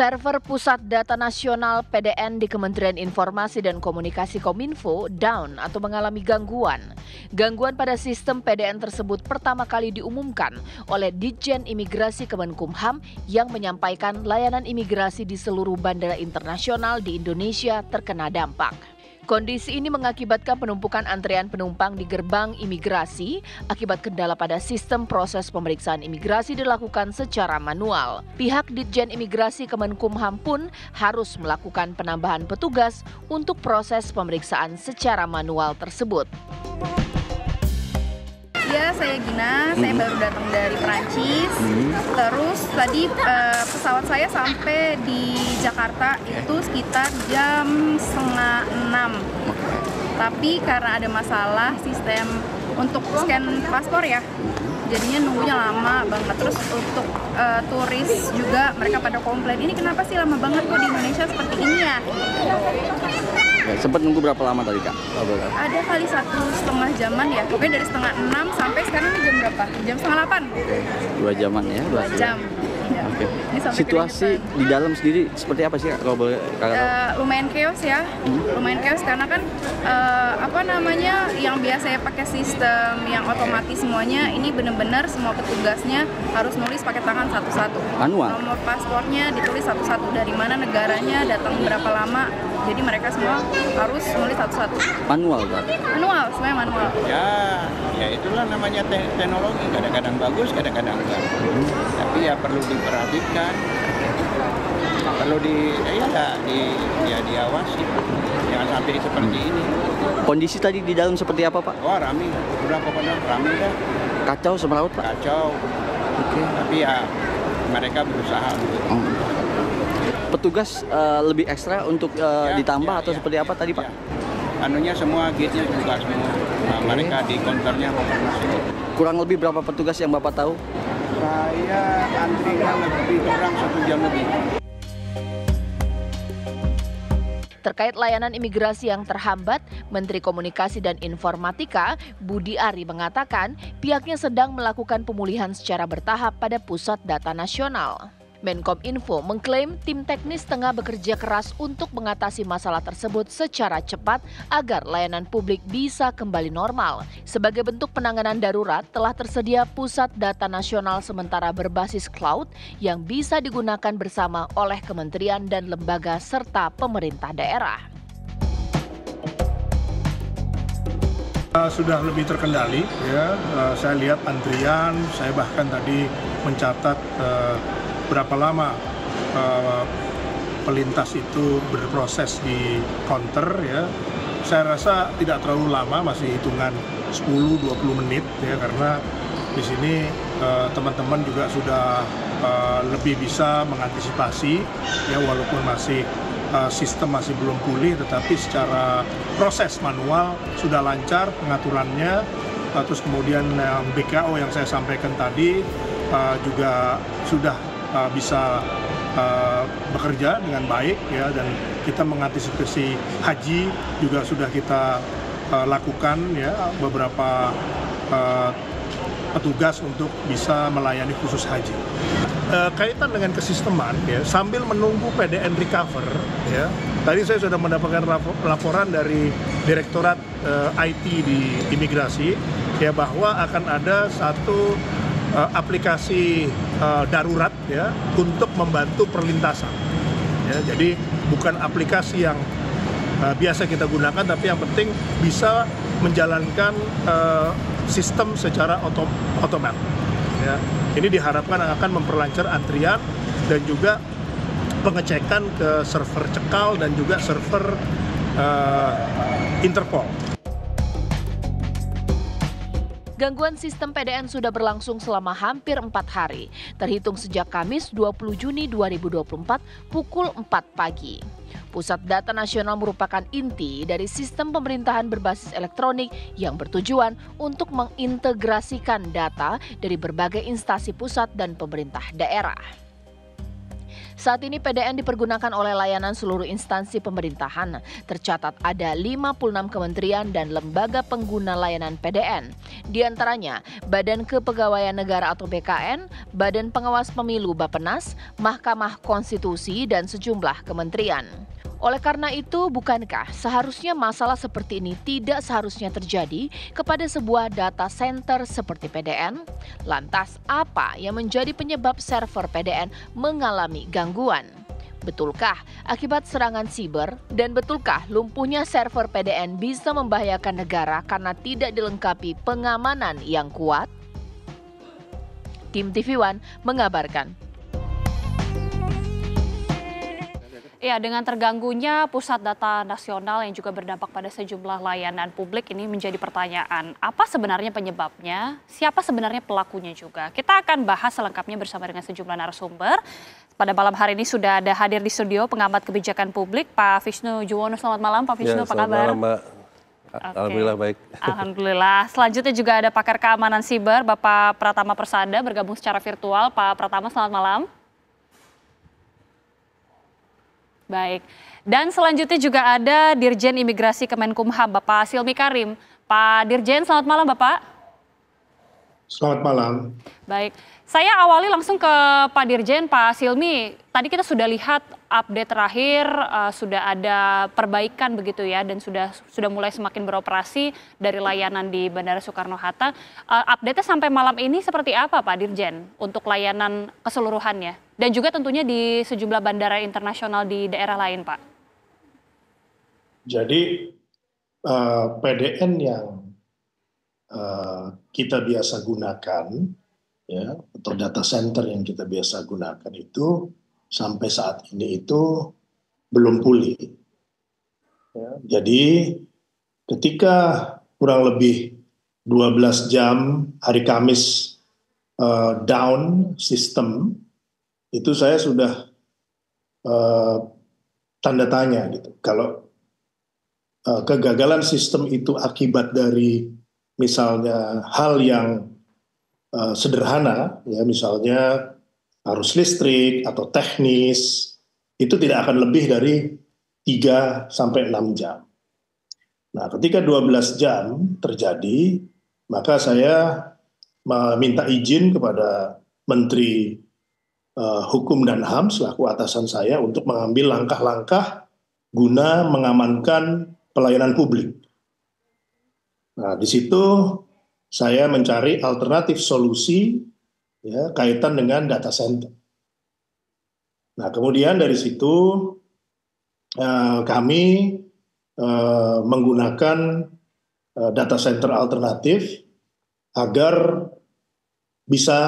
Server Pusat Data Nasional PDN di Kementerian Informasi dan Komunikasi Kominfo down atau mengalami gangguan. Gangguan pada sistem PDN tersebut pertama kali diumumkan oleh Ditjen Imigrasi Kemenkumham yang menyampaikan layanan imigrasi di seluruh bandara internasional di Indonesia terkena dampak. Kondisi ini mengakibatkan penumpukan antrean penumpang di gerbang imigrasi akibat kendala pada sistem proses pemeriksaan imigrasi dilakukan secara manual. Pihak Ditjen Imigrasi Kemenkumham pun harus melakukan penambahan petugas untuk proses pemeriksaan secara manual tersebut. Ya, saya Gina. Saya mm-hmm. baru datang dari Perancis. Mm-hmm. Terus tadi uh, pesawat saya sampai di Jakarta itu sekitar jam setengah enam. Tapi karena ada masalah sistem untuk scan paspor ya, jadinya nunggunya lama banget terus untuk uh, turis juga mereka pada komplain ini kenapa sih lama banget kok di Indonesia seperti ini ya, ya sempat nunggu berapa lama tadi kak? Ada kali satu setengah jaman ya, pokoknya dari setengah enam sampai sekarang ini jam berapa? Jam setengah delapan. Dua jaman ya? Dua jam. jam. Iya. Okay. Situasi keringetan. di dalam sendiri seperti apa sih Kalau boleh kakak uh, eh, Lumayan chaos ya, hmm. lumayan chaos karena kan uh, apa namanya yang biasanya pakai sistem yang otomatis semuanya, ini benar-benar semua petugasnya harus nulis pakai tangan satu-satu. Manual. Nomor paspornya ditulis satu-satu dari mana negaranya, datang berapa lama. Jadi mereka semua harus nulis satu-satu. Manual pak. Manual, semuanya manual. Ya, ya itulah namanya te teknologi. Kadang-kadang bagus, kadang-kadang enggak. Hmm. Tapi ya perlu diperhatikan. Perlu di, ya, ya, di, ya diawasi. Jangan sampai seperti hmm. ini. Kondisi tadi di dalam seperti apa, Pak? Wah, oh, rame. Udah pokoknya rame dah. Kacau semelaut, Pak? Kacau. Oke. Okay. Tapi ya mereka berusaha untuk Oh petugas uh, lebih ekstra untuk uh, ya, ditambah ya, atau ya. seperti apa tadi Pak? Ya. Anunya semua gate-nya juga semua. Nah, mereka di konternya Kurang lebih berapa petugas yang Bapak tahu? Saya antrinya lebih kurang satu jam lebih. Terkait layanan imigrasi yang terhambat, Menteri Komunikasi dan Informatika Budi Ari mengatakan pihaknya sedang melakukan pemulihan secara bertahap pada Pusat Data Nasional. Menkom Info mengklaim tim teknis tengah bekerja keras untuk mengatasi masalah tersebut secara cepat agar layanan publik bisa kembali normal. Sebagai bentuk penanganan darurat, telah tersedia pusat data nasional sementara berbasis cloud yang bisa digunakan bersama oleh kementerian dan lembaga serta pemerintah daerah. Eh, sudah lebih terkendali ya eh, saya lihat antrian saya bahkan tadi mencatat eh, berapa lama uh, pelintas itu berproses di counter ya saya rasa tidak terlalu lama masih hitungan 10-20 menit ya karena di sini eh, teman-teman juga sudah uh, lebih bisa mengantisipasi ya walaupun masih uh, sistem masih belum pulih tetapi secara proses manual sudah lancar pengaturannya uh, terus kemudian uh, BKO yang saya sampaikan tadi uh, juga sudah uh, bisa uh, bekerja dengan baik ya dan kita mengantisipasi haji juga sudah kita uh, lakukan ya beberapa uh, petugas untuk bisa melayani khusus haji. E, kaitan dengan kesisteman ya sambil menunggu PDN recover ya. Tadi saya sudah mendapatkan laporan dari Direktorat e, uh, IT di Imigrasi ya bahwa akan ada satu e, aplikasi Eh, darurat ya untuk membantu perlintasan. Ya, jadi bukan aplikasi yang uh, biasa kita gunakan, tapi yang penting bisa menjalankan uh, sistem secara otom otomat. Ya. Ini diharapkan akan memperlancar antrian dan juga pengecekan ke server cekal dan juga server uh, Interpol. Gangguan sistem PDN sudah berlangsung selama hampir empat hari, terhitung sejak Kamis 20 Juni 2024 pukul 4 pagi. Pusat Data Nasional merupakan inti dari sistem pemerintahan berbasis elektronik yang bertujuan untuk mengintegrasikan data dari berbagai instansi pusat dan pemerintah daerah. Saat ini PDN dipergunakan oleh layanan seluruh instansi pemerintahan. Tercatat ada 56 kementerian dan lembaga pengguna layanan PDN. Di antaranya Badan Kepegawaian Negara atau BKN, Badan Pengawas Pemilu Bapenas, Mahkamah Konstitusi, dan sejumlah kementerian. Oleh karena itu, bukankah seharusnya masalah seperti ini tidak seharusnya terjadi kepada sebuah data center seperti PDN? Lantas, apa yang menjadi penyebab server PDN mengalami gangguan? Betulkah akibat serangan siber dan betulkah lumpuhnya server PDN bisa membahayakan negara karena tidak dilengkapi pengamanan yang kuat? Tim TV One mengabarkan. Ya, dengan terganggunya pusat data nasional yang juga berdampak pada sejumlah layanan publik ini menjadi pertanyaan. Apa sebenarnya penyebabnya? Siapa sebenarnya pelakunya juga? Kita akan bahas selengkapnya bersama dengan sejumlah narasumber. Pada malam hari ini sudah ada hadir di studio pengamat kebijakan publik, Pak Vishnu Juwono. Selamat malam, Pak Vishnu. Ya, apa kabar? Malam, Mbak. Alhamdulillah baik. Alhamdulillah. Selanjutnya juga ada pakar keamanan siber, Bapak Pratama Persada bergabung secara virtual. Pak Pratama, selamat malam. Baik. Dan selanjutnya juga ada Dirjen Imigrasi Kemenkumham, Bapak Silmi Karim. Pak Dirjen, selamat malam Bapak. Selamat malam. Baik, saya awali langsung ke Pak Dirjen, Pak Silmi. Tadi kita sudah lihat update terakhir uh, sudah ada perbaikan begitu ya dan sudah sudah mulai semakin beroperasi dari layanan di Bandara Soekarno Hatta. Uh, update-nya sampai malam ini seperti apa Pak Dirjen untuk layanan keseluruhannya dan juga tentunya di sejumlah bandara internasional di daerah lain, Pak. Jadi uh, eh, PDN yang Eh, kita biasa gunakan, ya, atau data center yang kita biasa gunakan itu sampai saat ini itu belum pulih. Ya, jadi ketika kurang lebih 12 jam hari Kamis uh, down sistem itu saya sudah uh, tanda tanya gitu. Kalau uh, kegagalan sistem itu akibat dari misalnya hal yang uh, sederhana, ya misalnya arus listrik atau teknis, itu tidak akan lebih dari 3 sampai 6 jam. Nah, ketika 12 jam terjadi, maka saya meminta izin kepada Menteri eh, Hukum dan HAM selaku atasan saya untuk mengambil langkah-langkah guna mengamankan pelayanan publik. Nah, di situ saya mencari alternatif solusi ya, kaitan dengan data center. Nah, kemudian dari situ eh, kami eh, menggunakan eh, data center alternatif agar bisa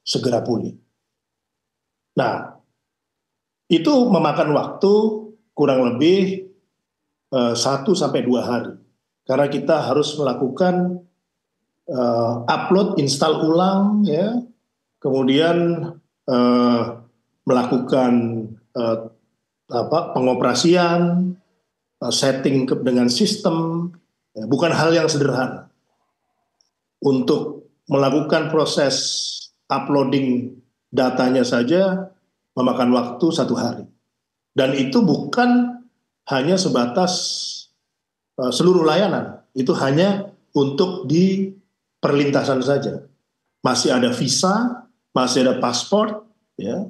segera pulih. Nah, itu memakan waktu kurang lebih eh, satu sampai dua hari karena kita harus melakukan uh, upload, install ulang, ya, kemudian uh, melakukan uh, apa, pengoperasian, uh, setting ke, dengan sistem, ya, bukan hal yang sederhana. Untuk melakukan proses uploading datanya saja memakan waktu satu hari, dan itu bukan hanya sebatas Eh, seluruh layanan itu hanya untuk di perlintasan saja. Masih ada visa, masih ada paspor, ya,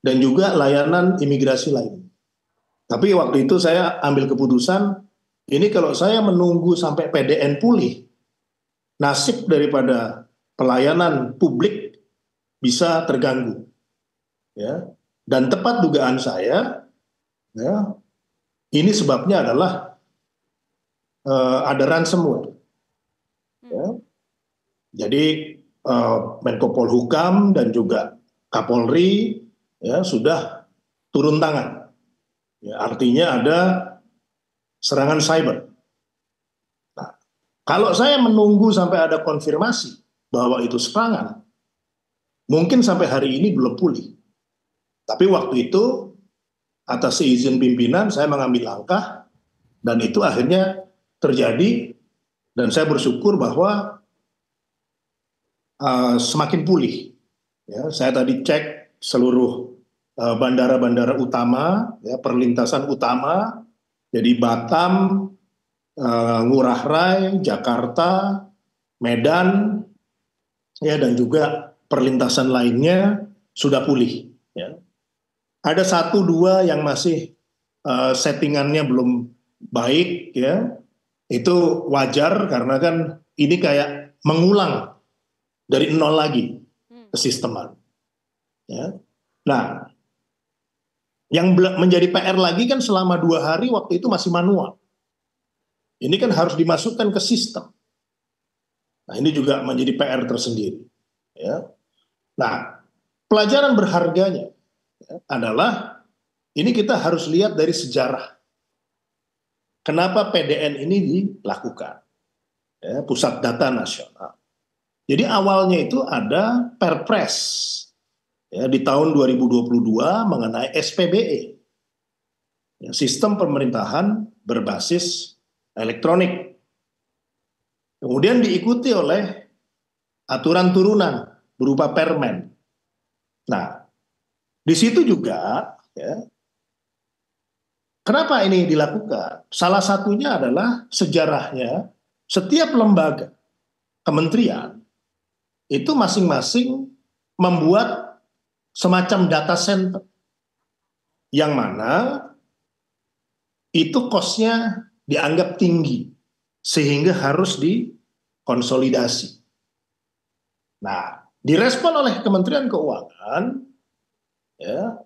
dan juga layanan imigrasi lain. Tapi waktu itu saya ambil keputusan, ini kalau saya menunggu sampai PDN pulih, nasib daripada pelayanan publik bisa terganggu. Ya. Dan tepat dugaan saya, ya, ini sebabnya adalah uh, ada ransomware. Hmm. Ya. Jadi uh, Menko Polhukam dan juga Kapolri ya sudah turun tangan. Ya, artinya ada serangan cyber. Nah, kalau saya menunggu sampai ada konfirmasi bahwa itu serangan, mungkin sampai hari ini belum pulih. Tapi waktu itu atas izin pimpinan saya mengambil langkah dan itu akhirnya terjadi dan saya bersyukur bahwa uh, semakin pulih. Ya, saya tadi cek seluruh eh, bandara-bandara uh, utama, ya, perlintasan utama, jadi Batam, uh, Ngurah Rai, Jakarta, Medan, ya dan juga perlintasan lainnya sudah pulih. Ya. Ada satu dua yang masih uh, settingannya belum baik, ya itu wajar karena kan ini kayak mengulang dari nol lagi hmm. ke sisteman. Ya. Nah, yang menjadi PR lagi kan selama dua hari waktu itu masih manual. Ini kan harus dimasukkan ke sistem. Nah, ini juga menjadi PR tersendiri. Ya. Nah, pelajaran berharganya ya, adalah ini kita harus lihat dari sejarah Kenapa PDN ini dilakukan? Ya, Pusat Data Nasional. Jadi awalnya itu ada Perpres ya, di tahun 2022 mengenai SPBE, ya, sistem pemerintahan berbasis elektronik. Kemudian diikuti oleh aturan turunan berupa permen. Nah, di situ juga ya, Kenapa ini dilakukan? Salah satunya adalah sejarahnya setiap lembaga kementerian itu masing-masing membuat semacam data center yang mana itu kosnya dianggap tinggi sehingga harus dikonsolidasi. Nah, direspon oleh Kementerian Keuangan ya,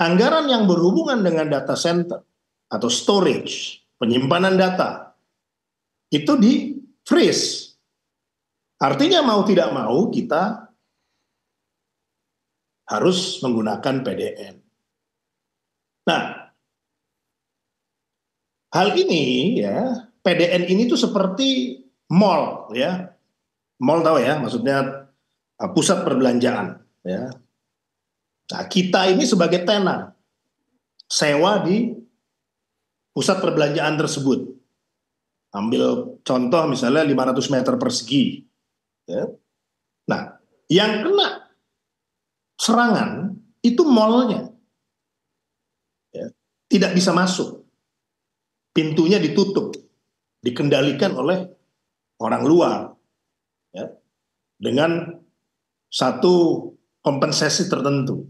anggaran yang berhubungan dengan data center atau storage, penyimpanan data, itu di freeze. Artinya mau tidak mau kita harus menggunakan PDN. Nah, hal ini ya, PDN ini tuh seperti mall ya. Mall tahu ya, maksudnya uh, pusat perbelanjaan ya. Nah, kita ini sebagai tenan sewa di pusat perbelanjaan tersebut. Ambil contoh misalnya 500 meter persegi. Ya. Nah, yang kena serangan itu malnya. Ya. Tidak bisa masuk. Pintunya ditutup. Dikendalikan oleh orang luar. Ya. Dengan satu kompensasi tertentu.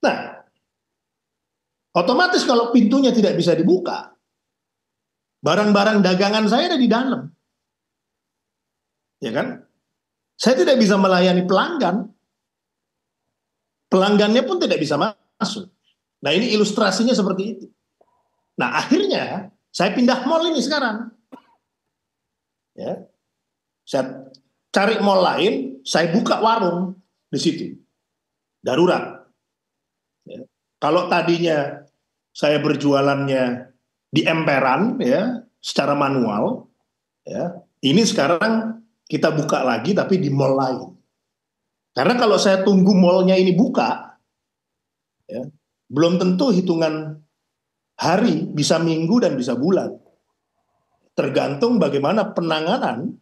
Nah, Otomatis kalau pintunya tidak bisa dibuka, barang-barang dagangan saya ada di dalam. Ya kan? Saya tidak bisa melayani pelanggan. Pelanggannya pun tidak bisa masuk. Nah ini ilustrasinya seperti itu. Nah akhirnya saya pindah mall ini sekarang. Ya, saya cari mall lain, saya buka warung di situ. Darurat. Ya. Kalau tadinya saya berjualannya di emperan ya secara manual ya ini sekarang kita buka lagi tapi di mall lain karena kalau saya tunggu mallnya ini buka ya belum tentu hitungan hari bisa minggu dan bisa bulan tergantung bagaimana penanganan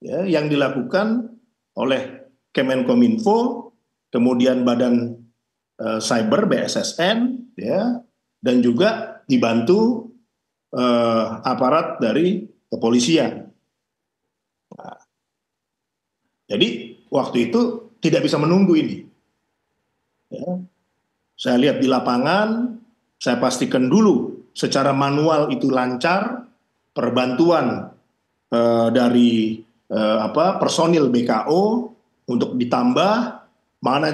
ya, yang dilakukan oleh Kemenkominfo kemudian Badan eh, Cyber BSSN ya dan juga dibantu uh, aparat dari kepolisian. Nah, jadi waktu itu tidak bisa menunggu ini. Ya. Saya lihat di lapangan, saya pastikan dulu secara manual itu lancar perbantuan uh, dari uh, apa personil BKO untuk ditambah mana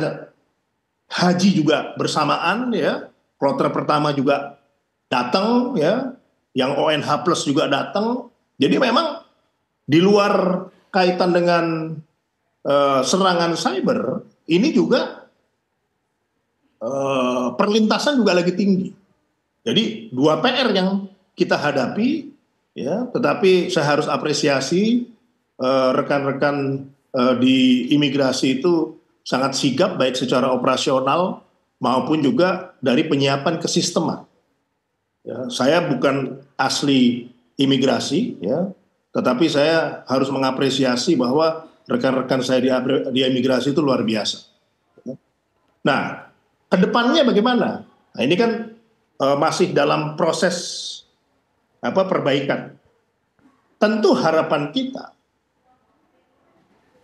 haji juga bersamaan ya kloter pertama juga datang ya, yang ONH plus juga datang. Jadi memang di luar kaitan dengan uh, serangan cyber, ini juga uh, perlintasan juga lagi tinggi. Jadi dua PR yang kita hadapi ya, tetapi saya harus apresiasi eh, rekan-rekan uh, uh, di imigrasi itu sangat sigap baik secara operasional maupun juga dari penyiapan ke sistema. Ya, saya bukan asli imigrasi, ya, tetapi saya harus mengapresiasi bahwa rekan-rekan saya di, di imigrasi itu luar biasa. Nah, kedepannya bagaimana? Nah, ini kan e, masih dalam proses apa perbaikan. Tentu harapan kita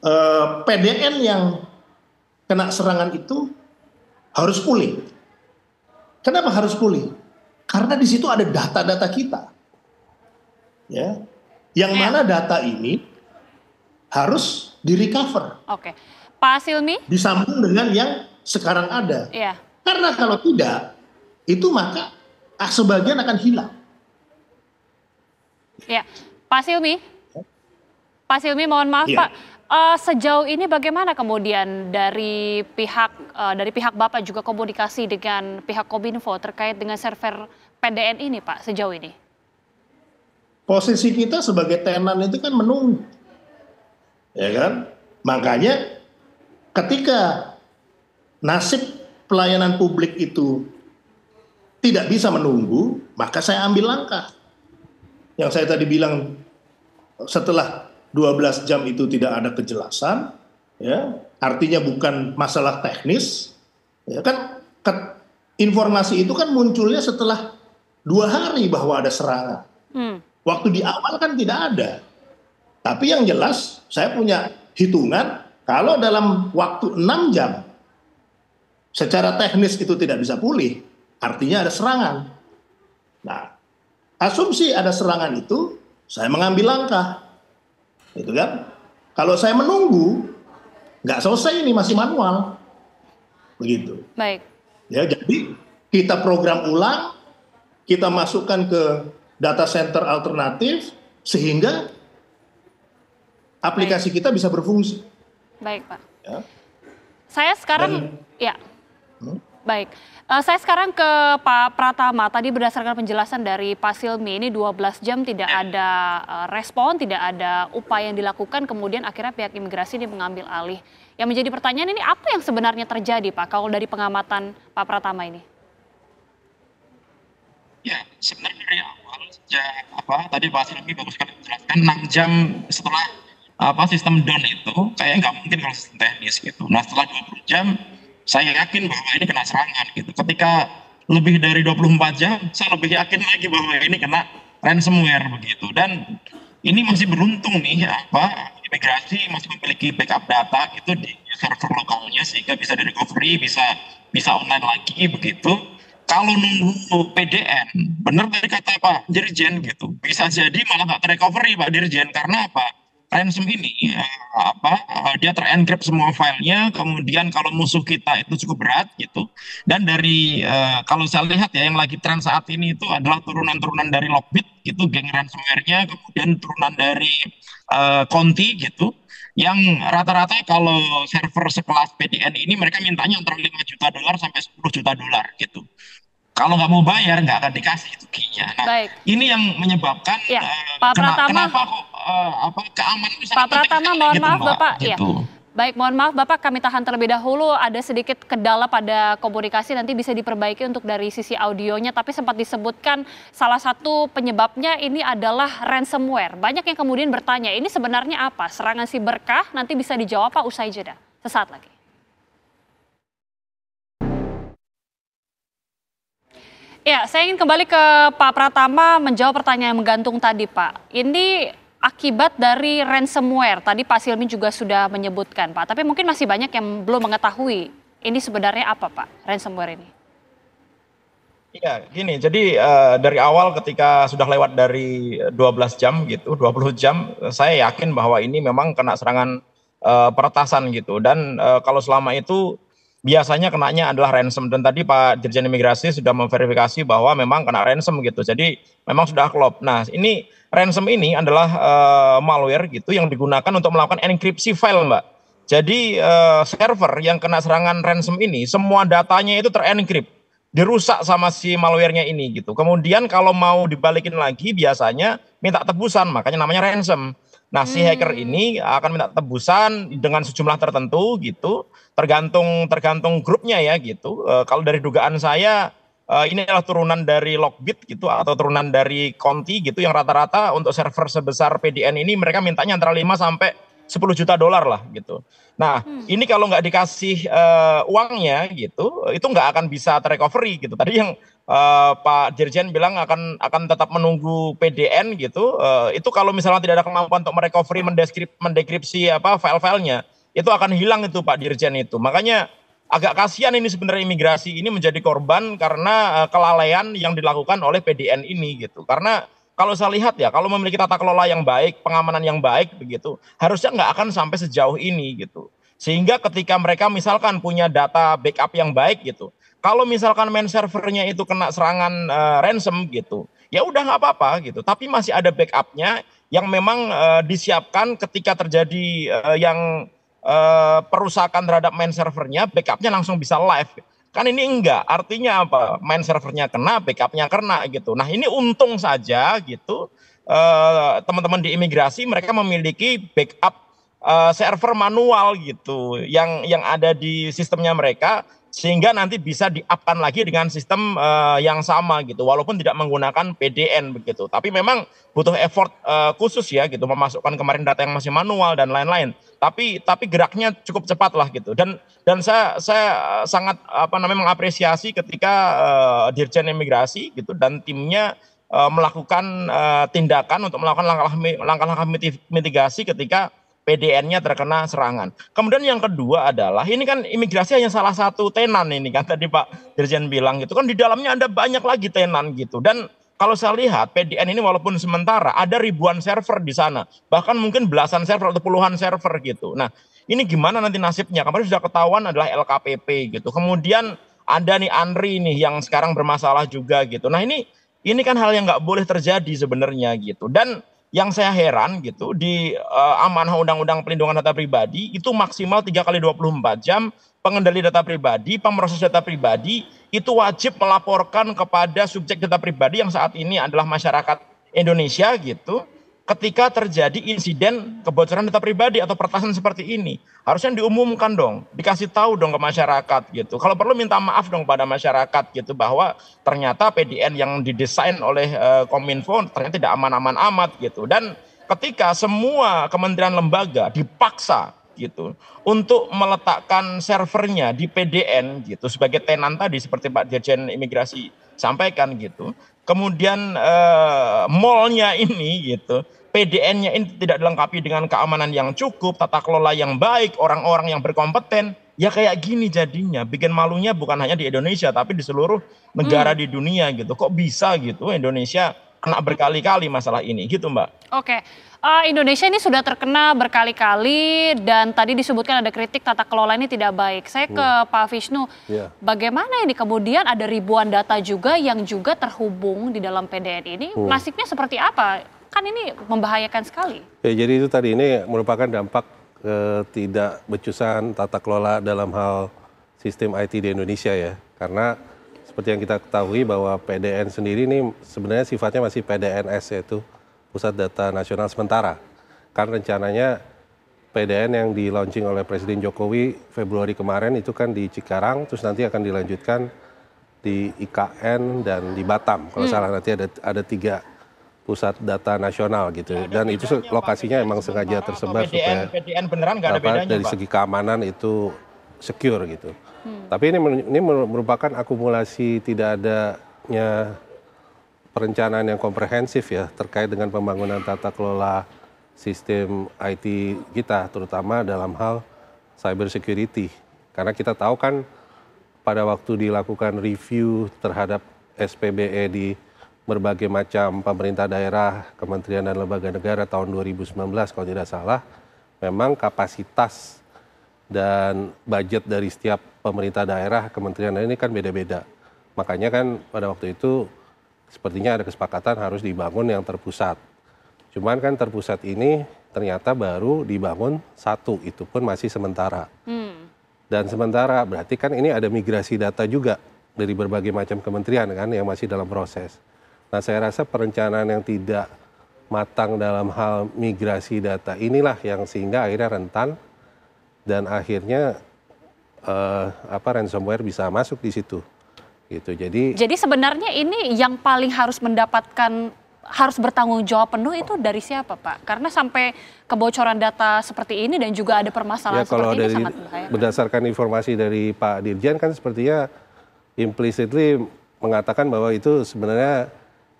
e, eh, PDN yang kena serangan itu harus pulih. Kenapa harus pulih? Karena di situ ada data-data kita. Ya. Yang mana data ini harus di-recover. Oke. Pak Silmi? Disambung dengan yang sekarang ada. Iya. Karena kalau tidak, itu maka ah, sebagian akan hilang. Ya. Pak Silmi? Ya. Pak Silmi mohon maaf ya. Pak Uh, sejauh ini bagaimana kemudian dari pihak uh, dari pihak Bapak juga komunikasi dengan pihak Kominfo terkait dengan server PDN ini Pak sejauh ini? Posisi kita sebagai tenan itu kan menunggu. Ya kan? Makanya ketika nasib pelayanan publik itu tidak bisa menunggu, maka saya ambil langkah. Yang saya tadi bilang setelah 12 jam itu tidak ada kejelasan, ya artinya bukan masalah teknis, ya kan informasi itu kan munculnya setelah dua hari bahwa ada serangan. Hmm. Waktu di awal kan tidak ada, tapi yang jelas saya punya hitungan kalau dalam waktu enam jam secara teknis itu tidak bisa pulih, artinya ada serangan. Nah, asumsi ada serangan itu, saya mengambil langkah Gitu kan? Kalau saya menunggu, nggak selesai ini masih manual. Begitu. Baik. Ya, jadi kita program ulang, kita masukkan ke data center alternatif sehingga aplikasi Baik. kita bisa berfungsi. Baik, Pak. Ya. Saya sekarang Dan, ya. Hmm? Baik, uh, saya sekarang ke Pak Pratama. Tadi berdasarkan penjelasan dari Pak Silmi, ini 12 jam tidak ya. ada uh, respon, tidak ada upaya yang dilakukan, kemudian akhirnya pihak imigrasi ini mengambil alih. Yang menjadi pertanyaan ini apa yang sebenarnya terjadi Pak, kalau dari pengamatan Pak Pratama ini? Ya, sebenarnya dari awal sejak apa tadi Pak Silmi bagus sekali menjelaskan 6 jam setelah apa sistem down itu kayaknya nggak mungkin kalau sistem teknis gitu. Nah setelah 20 jam saya yakin bahwa ini kena serangan gitu. Ketika lebih dari 24 jam, saya lebih yakin lagi bahwa ini kena ransomware begitu. Dan ini masih beruntung nih apa imigrasi masih memiliki backup data itu di server lokalnya sehingga bisa di recovery, bisa bisa online lagi begitu. Kalau nunggu PDN, benar tadi kata Pak Dirjen gitu, bisa jadi malah nggak recovery Pak Dirjen karena apa? ransom ini eh, apa eh, dia terenkrip semua filenya kemudian kalau musuh kita itu cukup berat gitu dan dari eh, kalau saya lihat ya yang lagi tren saat ini itu adalah turunan-turunan dari Lockbit gitu geng ransomware-nya kemudian turunan dari uh, Conti gitu yang rata-rata kalau server sekelas PDN ini mereka mintanya antara 5 juta dolar sampai 10 juta dolar gitu kalau nggak mau bayar nggak akan dikasih itu key Nah, ini yang menyebabkan Ya. Pak kena, Kenapa kok uh, apa keamanan Pak Pratama mohon gitu, maaf Mbak, Bapak iya. gitu. ya. Baik, mohon maaf Bapak kami tahan terlebih dahulu ada sedikit kendala pada komunikasi nanti bisa diperbaiki untuk dari sisi audionya tapi sempat disebutkan salah satu penyebabnya ini adalah ransomware. Banyak yang kemudian bertanya ini sebenarnya apa? Serangan siberkah? Nanti bisa dijawab Pak usai jeda. Sesaat lagi. Ya, saya ingin kembali ke Pak Pratama menjawab pertanyaan yang menggantung tadi, Pak. Ini akibat dari ransomware. Tadi Pak Silmi juga sudah menyebutkan, Pak. Tapi mungkin masih banyak yang belum mengetahui ini sebenarnya apa, Pak, ransomware ini. Iya, gini. Jadi uh, dari awal ketika sudah lewat dari 12 jam gitu, 20 jam, saya yakin bahwa ini memang kena serangan uh, peretasan gitu. Dan uh, kalau selama itu biasanya kenanya adalah ransom dan tadi Pak Dirjen Imigrasi sudah memverifikasi bahwa memang kena ransom gitu. Jadi memang sudah klop. Nah, ini ransom ini adalah uh, malware gitu yang digunakan untuk melakukan enkripsi file, Mbak. Jadi uh, server yang kena serangan ransom ini semua datanya itu terenkrip, dirusak sama si malwarenya ini gitu. Kemudian kalau mau dibalikin lagi biasanya minta tebusan, makanya namanya ransom. Nah, si hacker hmm. ini akan minta tebusan dengan sejumlah tertentu gitu, tergantung tergantung grupnya ya gitu. E, kalau dari dugaan saya e, eh, ini adalah turunan dari Logbit gitu atau turunan dari Conti gitu yang rata-rata untuk server sebesar PDN ini mereka mintanya antara 5 sampai 10 juta dolar lah gitu. Nah, hmm. ini kalau nggak dikasih uh, uangnya gitu, itu nggak akan bisa terrecovery gitu. Tadi yang Eh, Pak Dirjen bilang akan akan tetap menunggu PDN gitu. Eh, itu kalau misalnya tidak ada kemampuan untuk merecovery mendeskrip, mendekripsi apa file-filenya, itu akan hilang itu Pak Dirjen itu. Makanya agak kasihan ini sebenarnya imigrasi ini menjadi korban karena eh, kelalaian yang dilakukan oleh PDN ini gitu. Karena kalau saya lihat ya, kalau memiliki tata kelola yang baik, pengamanan yang baik begitu, harusnya nggak akan sampai sejauh ini gitu. Sehingga ketika mereka misalkan punya data backup yang baik gitu, kalau misalkan main servernya itu kena serangan uh, ransom gitu, ya udah nggak apa-apa gitu. Tapi masih ada backupnya yang memang uh, disiapkan ketika terjadi uh, yang uh, perusakan terhadap main servernya, backupnya langsung bisa live. Kan ini enggak, artinya apa? Main servernya kena, backupnya kena gitu. Nah ini untung saja gitu, teman-teman uh, teman -teman di imigrasi mereka memiliki backup Eh, server manual gitu yang yang ada di sistemnya mereka sehingga nanti bisa diapkan lagi dengan sistem uh, yang sama gitu walaupun tidak menggunakan PDN begitu tapi memang butuh effort uh, khusus ya gitu memasukkan kemarin data yang masih manual dan lain-lain tapi tapi geraknya cukup cepat lah gitu dan dan saya saya sangat apa namanya mengapresiasi ketika uh, Dirjen Imigrasi gitu dan timnya uh, melakukan uh, tindakan untuk melakukan langkah-langkah mitigasi ketika PDN-nya terkena serangan. Kemudian yang kedua adalah ini kan imigrasi hanya salah satu tenan ini kan tadi Pak Dirjen bilang gitu kan di dalamnya ada banyak lagi tenan gitu dan kalau saya lihat PDN ini walaupun sementara ada ribuan server di sana bahkan mungkin belasan server atau puluhan server gitu. Nah ini gimana nanti nasibnya? Kemarin sudah ketahuan adalah LKPP gitu. Kemudian ada nih Andri nih yang sekarang bermasalah juga gitu. Nah ini ini kan hal yang nggak boleh terjadi sebenarnya gitu dan yang saya heran gitu di uh, amanah undang-undang pelindungan data pribadi itu maksimal tiga kali 24 jam pengendali data pribadi, pemroses data pribadi itu wajib melaporkan kepada subjek data pribadi yang saat ini adalah masyarakat Indonesia gitu ketika terjadi insiden kebocoran data pribadi atau pertasan seperti ini harusnya diumumkan dong dikasih tahu dong ke masyarakat gitu kalau perlu minta maaf dong pada masyarakat gitu bahwa ternyata PDN yang didesain oleh uh, Kominfo ternyata tidak aman-aman amat gitu dan ketika semua kementerian lembaga dipaksa gitu untuk meletakkan servernya di PDN gitu sebagai tenan tadi seperti Pak Dirjen Imigrasi sampaikan gitu. Kemudian eh, mallnya ini gitu, PDN-nya ini tidak dilengkapi dengan keamanan yang cukup, tata kelola yang baik, orang-orang yang berkompeten. Ya kayak gini jadinya, bikin malunya bukan hanya di Indonesia tapi di seluruh negara hmm. di dunia gitu. Kok bisa gitu Indonesia kena berkali-kali masalah ini gitu mbak. Oke, okay. uh, eh, Indonesia ini sudah terkena berkali-kali dan tadi disebutkan ada kritik tata kelola ini tidak baik. Saya ke hmm. Pak Vishnu, yeah. bagaimana ini kemudian ada ribuan data juga yang juga terhubung di dalam PDN ini, hmm. nasibnya seperti apa? Kan ini membahayakan sekali. Ya, jadi itu tadi ini merupakan dampak ketidakbecusan eh, tidak becusan tata kelola dalam hal sistem IT di Indonesia ya, karena seperti yang kita ketahui bahwa PDN sendiri ini sebenarnya sifatnya masih PDNS yaitu Pusat Data Nasional Sementara. Karena rencananya PDN yang di oleh Presiden Jokowi Februari kemarin itu kan di Cikarang, terus nanti akan dilanjutkan di IKN dan di Batam. Kalau hmm. salah nanti ada ada tiga pusat data nasional gitu. Ya, dan itu lokasinya Pak, emang sengaja tersebar PDN, supaya PDN beneran, ada bedanya, dari segi keamanan itu secure gitu. Hmm. Tapi ini ini merupakan akumulasi tidak adanya perencanaan yang komprehensif ya terkait dengan pembangunan tata kelola sistem IT kita terutama dalam hal cyber security. Karena kita tahu kan pada waktu dilakukan review terhadap SPBE di berbagai macam pemerintah daerah, kementerian dan lembaga negara tahun 2019 kalau tidak salah, memang kapasitas dan budget dari setiap pemerintah daerah, kementerian ini kan beda-beda. Makanya kan pada waktu itu sepertinya ada kesepakatan harus dibangun yang terpusat. Cuman kan terpusat ini ternyata baru dibangun satu, itu pun masih sementara. Hmm. Dan sementara berarti kan ini ada migrasi data juga dari berbagai macam kementerian kan yang masih dalam proses. Nah saya rasa perencanaan yang tidak matang dalam hal migrasi data inilah yang sehingga akhirnya rentan dan akhirnya eh, apa ransomware bisa masuk di situ. Gitu. Jadi Jadi sebenarnya ini yang paling harus mendapatkan harus bertanggung jawab penuh itu dari siapa, Pak? Karena sampai kebocoran data seperti ini dan juga ada permasalahan ya, kalau seperti dari, ini sangat bahaya. Berdasarkan informasi dari Pak Dirjen kan sepertinya implicitly mengatakan bahwa itu sebenarnya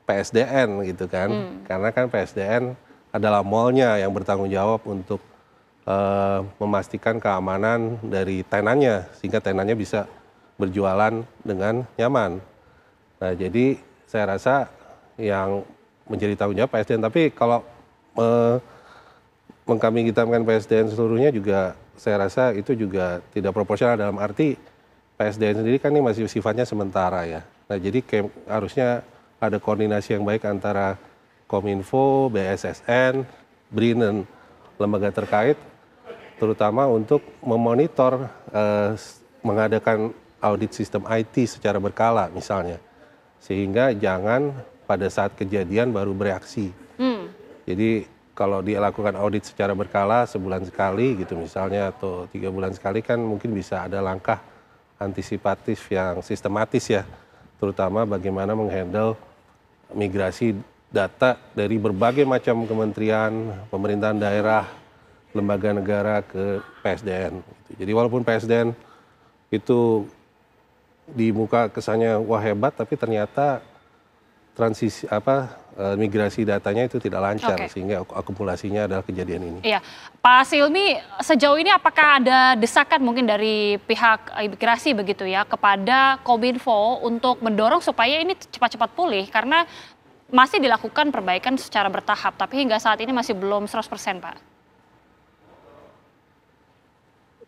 PSDN gitu kan. Hmm. Karena kan PSDN adalah malnya yang bertanggung jawab untuk uh, memastikan keamanan dari tenannya sehingga tenannya bisa berjualan dengan nyaman. Nah, jadi saya rasa yang menjadi tanggung jawab PSDN. Tapi kalau uh, eh, kita hitamkan PSDN seluruhnya juga saya rasa itu juga tidak proporsional dalam arti PSDN sendiri kan ini masih sifatnya sementara ya. Nah jadi kayak, harusnya ada koordinasi yang baik antara Kominfo, BSSN, BRIN, dan lembaga terkait terutama untuk memonitor eh, mengadakan audit sistem IT secara berkala misalnya. Sehingga jangan pada saat kejadian baru bereaksi. Hmm. Jadi kalau dilakukan audit secara berkala sebulan sekali gitu misalnya atau tiga bulan sekali kan mungkin bisa ada langkah antisipatif yang sistematis ya. Terutama bagaimana menghandle migrasi data dari berbagai macam kementerian, pemerintahan daerah, lembaga negara ke PSDN. Gitu. Jadi walaupun PSDN itu di muka kesannya wah hebat, tapi ternyata transisi apa e, migrasi datanya itu tidak lancar okay. sehingga akumulasinya adalah kejadian ini. Iya, Pak Silmi, sejauh ini apakah ada desakan mungkin dari pihak imigrasi begitu ya kepada Kominfo untuk mendorong supaya ini cepat-cepat pulih karena masih dilakukan perbaikan secara bertahap tapi hingga saat ini masih belum 100% Pak.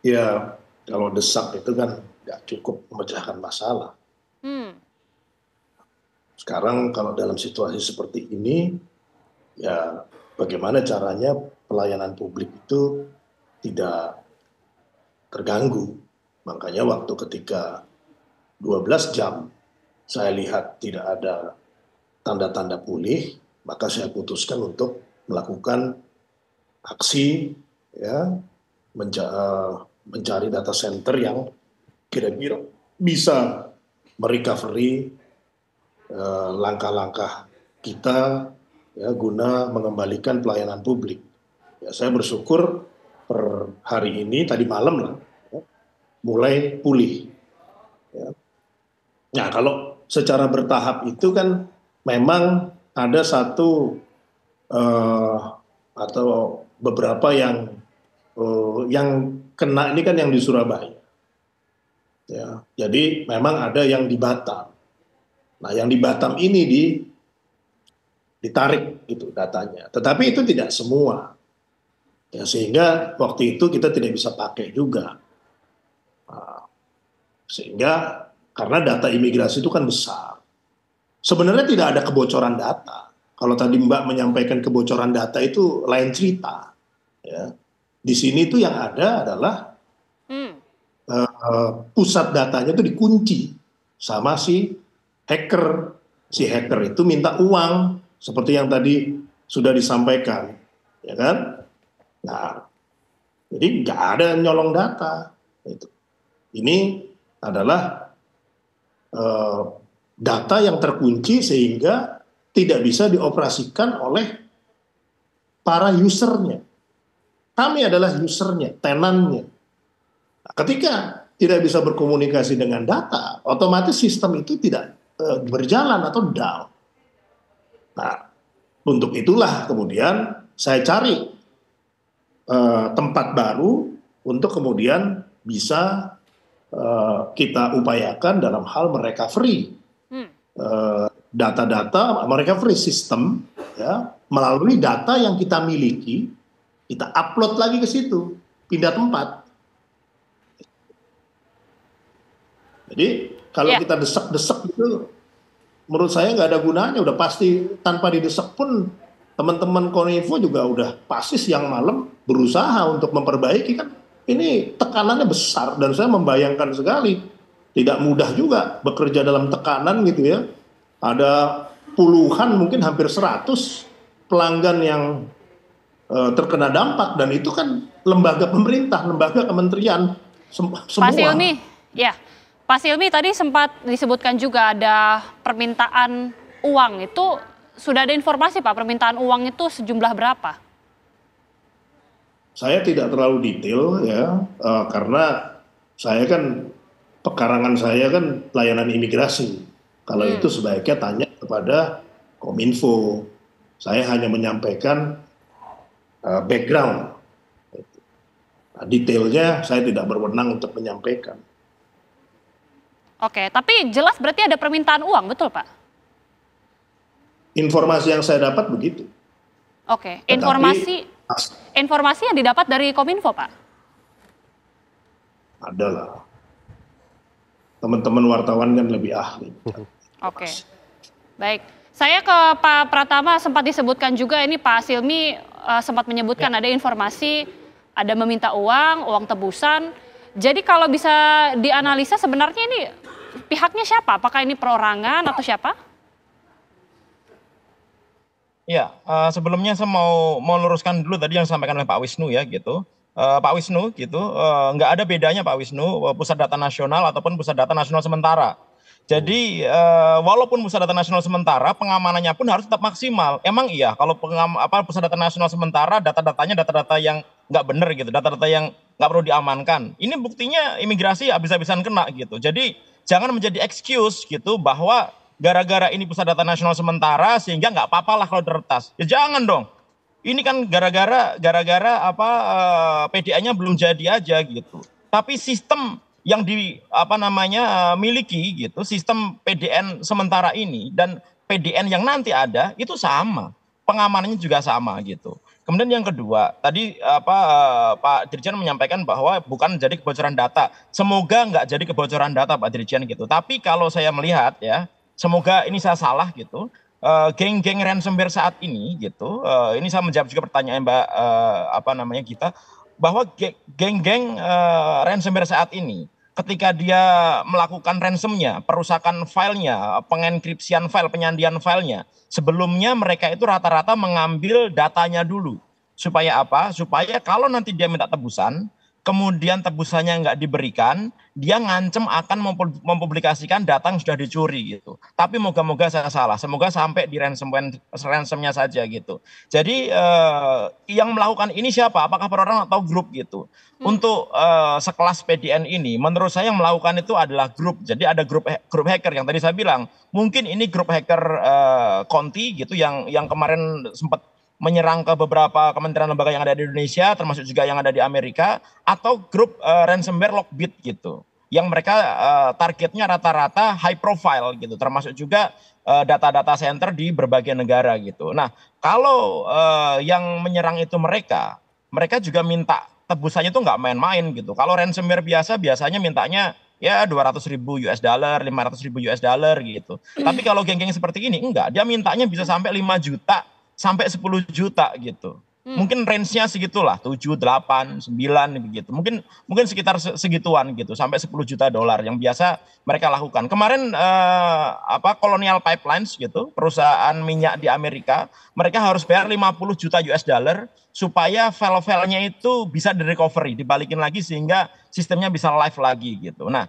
Ya, kalau desak itu kan nggak cukup memecahkan masalah. Hmm. Sekarang kalau dalam situasi seperti ini, ya bagaimana caranya pelayanan publik itu tidak terganggu. Makanya waktu ketika 12 jam saya lihat tidak ada tanda-tanda pulih, maka saya putuskan untuk melakukan aksi ya menja eh, mencari data center yang kira-kira bisa merecovery langkah eh, langkah-langkah kita ya guna mengembalikan pelayanan publik. Ya, saya bersyukur per hari ini tadi malam lah ya, mulai pulih. Ya. Nah kalau secara bertahap itu kan memang ada satu uh, atau beberapa yang uh, yang kena ini kan yang di Surabaya. Ya, jadi memang ada yang di Batam. Nah, yang di Batam ini di ditarik itu datanya. Tetapi itu tidak semua. Ya, sehingga waktu itu kita tidak bisa pakai juga. Nah, sehingga karena data imigrasi itu kan besar. Sebenarnya tidak ada kebocoran data. Kalau tadi Mbak menyampaikan kebocoran data itu lain cerita. Ya di sini itu yang ada adalah hmm. uh, pusat datanya itu dikunci sama si hacker. Si hacker itu minta uang seperti yang tadi sudah disampaikan, ya kan? Nah, jadi nggak ada nyolong data. Itu. Ini adalah uh, data yang terkunci sehingga tidak bisa dioperasikan oleh para usernya. Kami adalah usernya, tenannya. Nah, ketika tidak bisa berkomunikasi dengan data, otomatis sistem itu tidak e, berjalan atau down. Nah, untuk itulah kemudian saya cari e, tempat baru untuk kemudian bisa e, kita upayakan dalam hal mereka free data hmm. e, data -data, free sistem ya melalui data yang kita miliki kita upload lagi ke situ, pindah tempat. Jadi kalau yeah. kita desek-desek gitu, menurut saya nggak ada gunanya. Udah pasti tanpa didesak pun teman-teman Koninfo juga udah pasti siang malam berusaha untuk memperbaiki kan. Ini tekanannya besar dan saya membayangkan sekali tidak mudah juga bekerja dalam tekanan gitu ya. Ada puluhan mungkin hampir seratus pelanggan yang Eh, terkena dampak dan itu kan lembaga pemerintah, lembaga kementerian sem semua. Pak Silmi, ya. Pak Silmi tadi sempat disebutkan juga ada permintaan uang itu sudah ada informasi Pak permintaan uang itu sejumlah berapa? Saya tidak terlalu detail ya uh, karena saya kan pekarangan saya kan layanan imigrasi. Kalau hmm. itu sebaiknya tanya kepada Kominfo. Saya hanya menyampaikan Eh, background. Nah, detailnya saya tidak berwenang untuk menyampaikan. Oke, tapi jelas berarti ada permintaan uang, betul Pak? Informasi yang saya dapat begitu. Oke, informasi Tetapi, informasi yang didapat dari Kominfo, Pak? Adalah teman-teman wartawan kan lebih ahli. Oke, baik. Saya ke Pak Pratama sempat disebutkan juga ini Pak Silmi uh, sempat menyebutkan ya. ada informasi ada meminta uang, uang tebusan. Jadi kalau bisa dianalisa sebenarnya ini pihaknya siapa? Apakah ini perorangan atau siapa? Ya, uh, sebelumnya saya mau mau luruskan dulu tadi yang disampaikan oleh Pak Wisnu ya gitu. Uh, Pak Wisnu gitu, uh, nggak ada bedanya Pak Wisnu pusat data nasional ataupun pusat data nasional sementara. Jadi uh, walaupun pusat data nasional sementara, pengamanannya pun harus tetap maksimal. Emang iya, kalau pengam, apa pusat data nasional sementara, data-datanya data-data yang nggak benar gitu, data-data yang nggak perlu diamankan. Ini buktinya imigrasi habis-habisan kena gitu. Jadi jangan menjadi excuse gitu bahwa gara-gara ini pusat data nasional sementara sehingga nggak apa apa lah kalau diretas. Ya jangan dong. Ini kan gara-gara gara-gara apa uh, eh, PDA-nya belum jadi aja gitu. Tapi sistem yang di apa namanya eh, miliki gitu sistem PDN sementara ini dan PDN yang nanti ada itu sama pengamanannya juga sama gitu. Kemudian yang kedua, tadi apa eh, Pak Dirjen menyampaikan bahwa bukan jadi kebocoran data. Semoga nggak jadi kebocoran data Pak Dirjen gitu. Tapi kalau saya melihat ya, semoga ini saya salah gitu. Eh, geng-geng uh, ransomware saat ini gitu. Uh, ini saya menjawab juga pertanyaan Mbak uh, apa namanya kita bahwa geng-geng uh, ransomware saat ini ketika dia melakukan ransomnya, perusakan filenya, pengenkripsian file, penyandian filenya, sebelumnya mereka itu rata-rata mengambil datanya dulu. Supaya apa? Supaya kalau nanti dia minta tebusan, kemudian tebusannya nggak diberikan, dia ngancem akan mempublikasikan data yang sudah dicuri gitu. Tapi moga-moga saya salah, semoga sampai di ransom ransomnya saja gitu. Jadi eh, yang melakukan ini siapa? Apakah perorangan atau grup gitu? Hmm. Untuk eh, sekelas PDN ini, menurut saya yang melakukan itu adalah grup. Jadi ada grup grup hacker yang tadi saya bilang, mungkin ini grup hacker eh, Conti gitu yang yang kemarin sempat menyerang ke beberapa kementerian lembaga yang ada di Indonesia, termasuk juga yang ada di Amerika, atau grup uh, ransomware Lockbit gitu, yang mereka uh, targetnya rata-rata high profile gitu, termasuk juga eh, data-data uh, center di berbagai negara gitu. Nah, kalau uh, yang menyerang itu mereka, mereka juga minta tebusannya itu nggak main-main gitu. Kalau ransomware biasa, biasanya mintanya ya 200 ribu US dollar, 500 ribu US dollar gitu. Tapi kalau geng-geng seperti ini enggak, dia mintanya bisa sampai 5 juta sampai 10 juta gitu. Hmm. Mungkin range-nya segitulah, 7, 8, 9 gitu. Mungkin mungkin sekitar segituan gitu, sampai 10 juta dolar yang biasa mereka lakukan. Kemarin eh, apa Colonial Pipelines gitu, perusahaan minyak di Amerika, mereka harus bayar 50 juta US dollar supaya file nya itu bisa di recovery, dibalikin lagi sehingga sistemnya bisa live lagi gitu. Nah,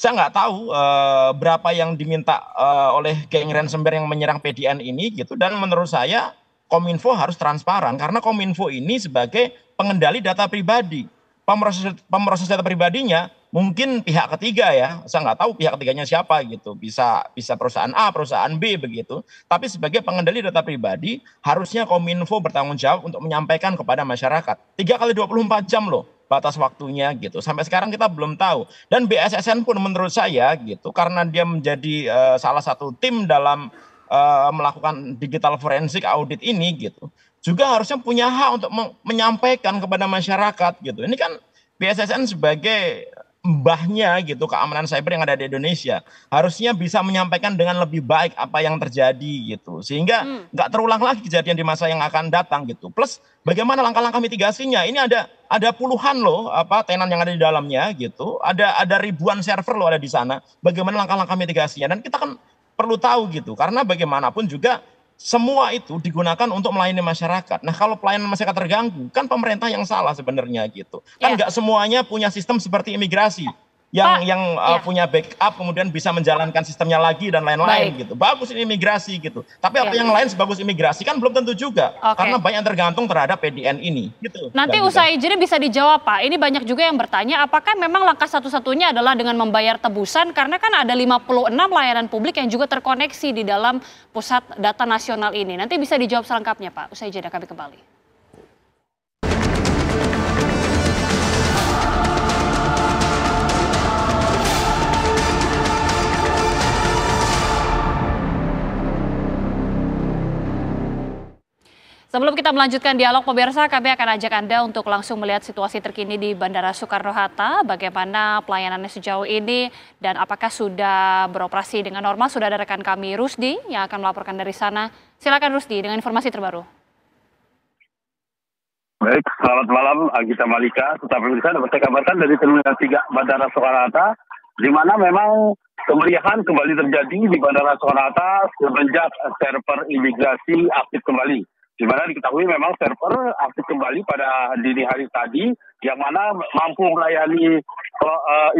saya nggak tahu uh, berapa yang diminta uh, oleh geng ransomware yang menyerang PDN ini gitu dan menurut saya Kominfo harus transparan karena Kominfo ini sebagai pengendali data pribadi pemroses pemroses data pribadinya mungkin pihak ketiga ya saya nggak tahu pihak ketiganya siapa gitu bisa bisa perusahaan A perusahaan B begitu tapi sebagai pengendali data pribadi harusnya Kominfo bertanggung jawab untuk menyampaikan kepada masyarakat tiga kali 24 jam loh batas waktunya gitu. Sampai sekarang kita belum tahu. Dan BSSN pun menurut saya gitu karena dia menjadi uh, salah satu tim dalam uh, melakukan digital forensik audit ini gitu. Juga harusnya punya hak untuk menyampaikan kepada masyarakat gitu. Ini kan BSSN sebagai mbahnya gitu keamanan cyber yang ada di Indonesia harusnya bisa menyampaikan dengan lebih baik apa yang terjadi gitu sehingga hmm. nggak hmm. terulang lagi kejadian di masa yang akan datang gitu plus bagaimana langkah-langkah mitigasinya ini ada ada puluhan loh apa tenan yang ada di dalamnya gitu ada ada ribuan server loh ada di sana bagaimana langkah-langkah mitigasinya dan kita kan perlu tahu gitu karena bagaimanapun juga semua itu digunakan untuk melayani masyarakat. Nah, kalau pelayanan masyarakat terganggu, kan pemerintah yang salah sebenarnya gitu. Kan iya. nggak yeah. semuanya punya sistem seperti imigrasi yang Pak, yang uh, punya backup kemudian bisa menjalankan sistemnya lagi dan lain-lain gitu. Bagus ini imigrasi gitu. Tapi apa iya. yang lain sebagus imigrasi kan belum tentu juga okay. karena banyak yang tergantung terhadap PDN ini gitu. Nanti dan usai jeda bisa dijawab Pak. Ini banyak juga yang bertanya apakah memang langkah satu-satunya adalah dengan membayar tebusan karena kan ada 56 layanan publik yang juga terkoneksi di dalam pusat data nasional ini. Nanti bisa dijawab selengkapnya Pak. Usai jeda kami kembali. Sebelum kita melanjutkan dialog pemirsa, kami akan ajak Anda untuk langsung melihat situasi terkini di Bandara Soekarno-Hatta, bagaimana pelayanannya sejauh ini dan apakah sudah beroperasi dengan normal. Sudah ada rekan kami Rusdi yang akan melaporkan dari sana. Silakan Rusdi dengan informasi terbaru. Baik, selamat malam Agita Malika. Tetap pemirsa dapat saya kabarkan dari Terminal 3 Bandara Soekarno-Hatta, di mana memang kemeriahan kembali terjadi di Bandara Soekarno-Hatta semenjak server imigrasi aktif kembali di mana diketahui memang server aktif kembali pada dini hari tadi yang mana mampu melayani uh,